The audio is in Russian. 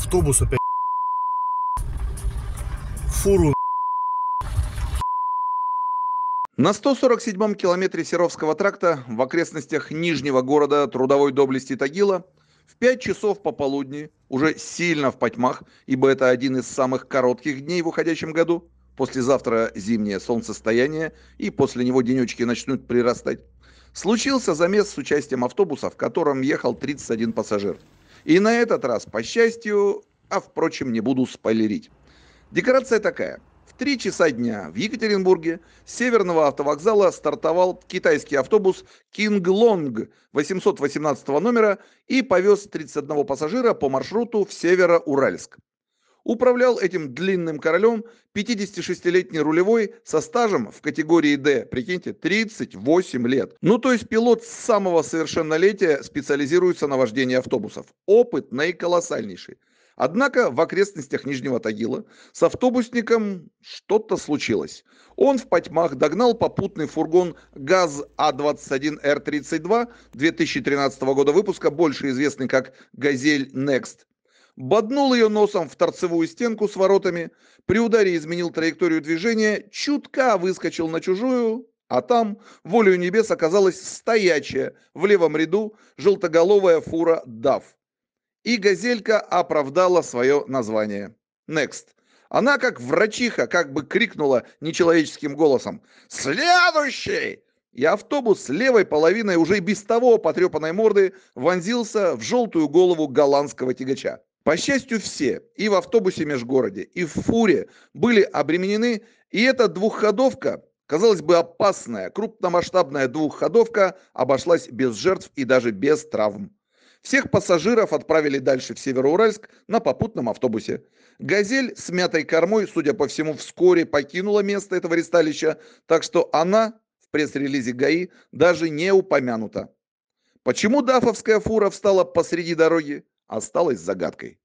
автобус опять, фуру. На 147-м километре Серовского тракта в окрестностях Нижнего города трудовой доблести Тагила в 5 часов пополудни, уже сильно в потьмах, ибо это один из самых коротких дней в уходящем году, послезавтра зимнее солнцестояние и после него денечки начнут прирастать, случился замес с участием автобуса, в котором ехал 31 пассажир. И на этот раз, по счастью, а впрочем, не буду спойлерить. Декорация такая. В 3 часа дня в Екатеринбурге с северного автовокзала стартовал китайский автобус King Long 818 номера и повез 31 пассажира по маршруту в Северо-Уральск управлял этим длинным королем 56-летний рулевой со стажем в категории D, прикиньте, 38 лет. Ну то есть пилот с самого совершеннолетия специализируется на вождении автобусов. Опыт наиколоссальнейший. Однако в окрестностях Нижнего Тагила с автобусником что-то случилось. Он в потьмах догнал попутный фургон ГАЗ А21Р32 2013 года выпуска, больше известный как «Газель Next», боднул ее носом в торцевую стенку с воротами, при ударе изменил траекторию движения, чутка выскочил на чужую, а там волею небес оказалась стоячая в левом ряду желтоголовая фура «Дав». И газелька оправдала свое название. Next. Она, как врачиха, как бы крикнула нечеловеческим голосом «Следующий!» И автобус с левой половиной уже без того потрепанной морды вонзился в желтую голову голландского тягача. По счастью, все и в автобусе межгороде, и в фуре были обременены, и эта двухходовка, казалось бы, опасная, крупномасштабная двухходовка обошлась без жертв и даже без травм. Всех пассажиров отправили дальше в Североуральск на попутном автобусе. «Газель» с мятой кормой, судя по всему, вскоре покинула место этого ресталища, так что она в пресс-релизе ГАИ даже не упомянута. Почему дафовская фура встала посреди дороги, осталась загадкой.